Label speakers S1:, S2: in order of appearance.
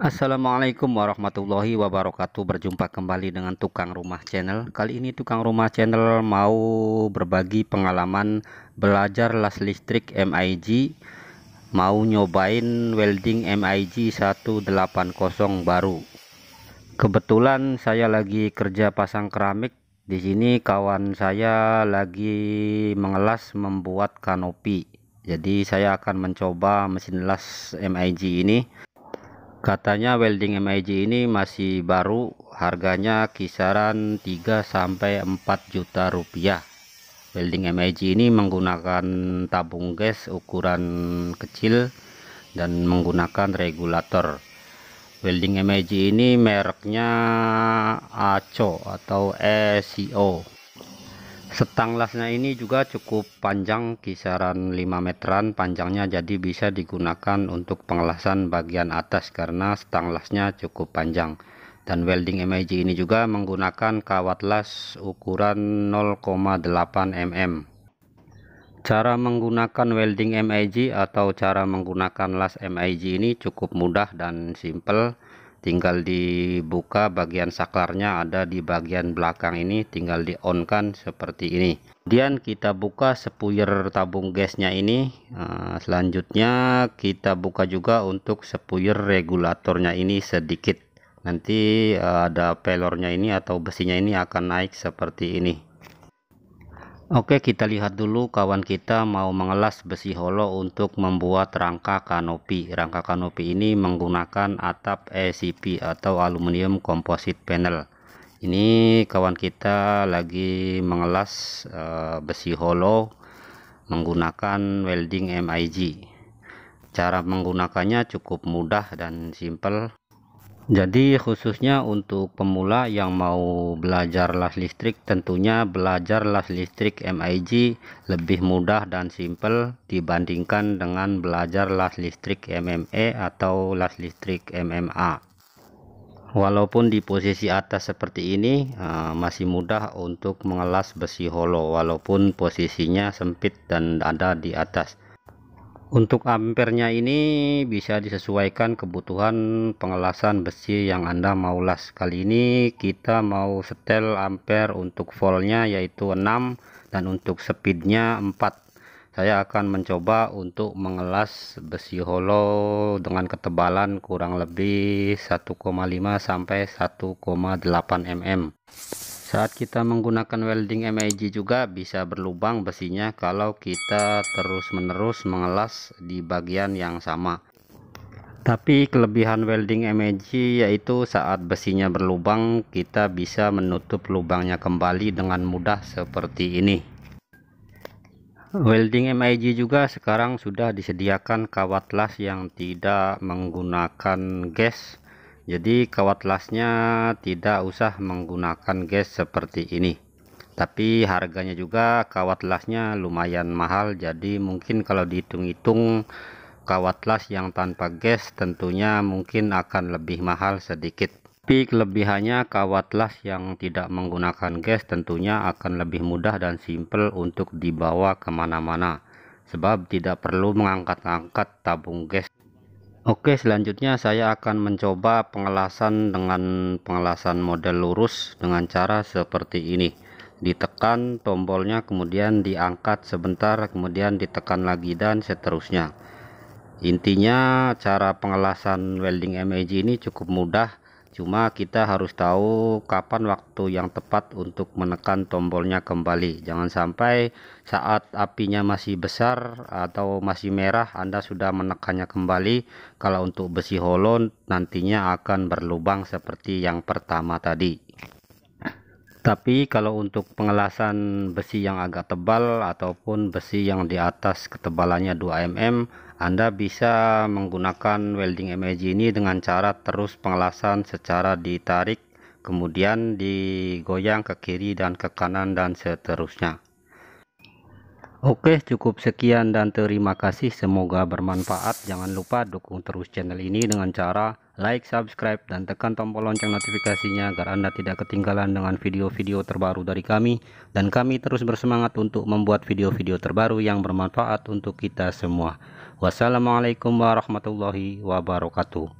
S1: Assalamualaikum warahmatullahi wabarakatuh Berjumpa kembali dengan Tukang Rumah Channel Kali ini Tukang Rumah Channel mau berbagi pengalaman Belajar las listrik MIG Mau nyobain welding MIG 180 baru Kebetulan saya lagi kerja pasang keramik di sini kawan saya lagi mengelas membuat kanopi jadi saya akan mencoba mesin las MIG ini katanya welding MIG ini masih baru harganya kisaran 3 sampai 4 juta rupiah welding MIG ini menggunakan tabung gas ukuran kecil dan menggunakan regulator welding MIG ini mereknya ACO atau ECO. setang lasnya ini juga cukup panjang kisaran 5 meteran panjangnya jadi bisa digunakan untuk pengelasan bagian atas karena setang lasnya cukup panjang dan welding MIG ini juga menggunakan kawat las ukuran 0,8 mm Cara menggunakan welding MIG atau cara menggunakan las MIG ini cukup mudah dan simple. Tinggal dibuka bagian saklarnya ada di bagian belakang ini tinggal di on kan seperti ini. Kemudian kita buka sepuyer tabung gasnya ini. Eh, selanjutnya kita buka juga untuk sepuyer regulatornya ini sedikit. Nanti eh, ada pelornya ini atau besinya ini akan naik seperti ini. Oke kita lihat dulu kawan kita mau mengelas besi holo untuk membuat rangka kanopi rangka kanopi ini menggunakan atap ACP atau aluminium composite panel ini kawan kita lagi mengelas uh, besi holo menggunakan welding MIG cara menggunakannya cukup mudah dan simple jadi khususnya untuk pemula yang mau belajar las listrik tentunya belajar las listrik MIG lebih mudah dan simple dibandingkan dengan belajar las listrik MME atau las listrik MMA walaupun di posisi atas seperti ini eh, masih mudah untuk mengelas besi hollow, walaupun posisinya sempit dan ada di atas untuk ampernya ini bisa disesuaikan kebutuhan pengelasan besi yang Anda mau las. Kali ini kita mau setel ampere untuk voltnya yaitu 6 dan untuk speednya 4. Saya akan mencoba untuk mengelas besi hollow dengan ketebalan kurang lebih 1,5 sampai 1,8 mm saat kita menggunakan welding MIG juga bisa berlubang besinya kalau kita terus-menerus mengelas di bagian yang sama tapi kelebihan welding MAG yaitu saat besinya berlubang kita bisa menutup lubangnya kembali dengan mudah seperti ini welding MIG juga sekarang sudah disediakan kawat las yang tidak menggunakan gas jadi kawat lasnya tidak usah menggunakan gas seperti ini tapi harganya juga kawat lasnya lumayan mahal jadi mungkin kalau dihitung-hitung kawat las yang tanpa gas tentunya mungkin akan lebih mahal sedikit tapi kelebihannya kawat las yang tidak menggunakan gas tentunya akan lebih mudah dan simple untuk dibawa kemana-mana sebab tidak perlu mengangkat-angkat tabung gas Oke selanjutnya saya akan mencoba pengelasan dengan pengelasan model lurus dengan cara seperti ini ditekan tombolnya kemudian diangkat sebentar kemudian ditekan lagi dan seterusnya intinya cara pengelasan welding MAG ini cukup mudah Cuma kita harus tahu kapan waktu yang tepat untuk menekan tombolnya kembali. Jangan sampai saat apinya masih besar atau masih merah Anda sudah menekannya kembali. Kalau untuk besi holon nantinya akan berlubang seperti yang pertama tadi. Tapi kalau untuk pengelasan besi yang agak tebal ataupun besi yang di atas ketebalannya 2 mm anda bisa menggunakan welding MEG ini dengan cara terus pengelasan secara ditarik kemudian digoyang ke kiri dan ke kanan dan seterusnya Oke cukup sekian dan terima kasih semoga bermanfaat jangan lupa dukung terus channel ini dengan cara like, subscribe, dan tekan tombol lonceng notifikasinya agar Anda tidak ketinggalan dengan video-video terbaru dari kami dan kami terus bersemangat untuk membuat video-video terbaru yang bermanfaat untuk kita semua. Wassalamualaikum warahmatullahi wabarakatuh.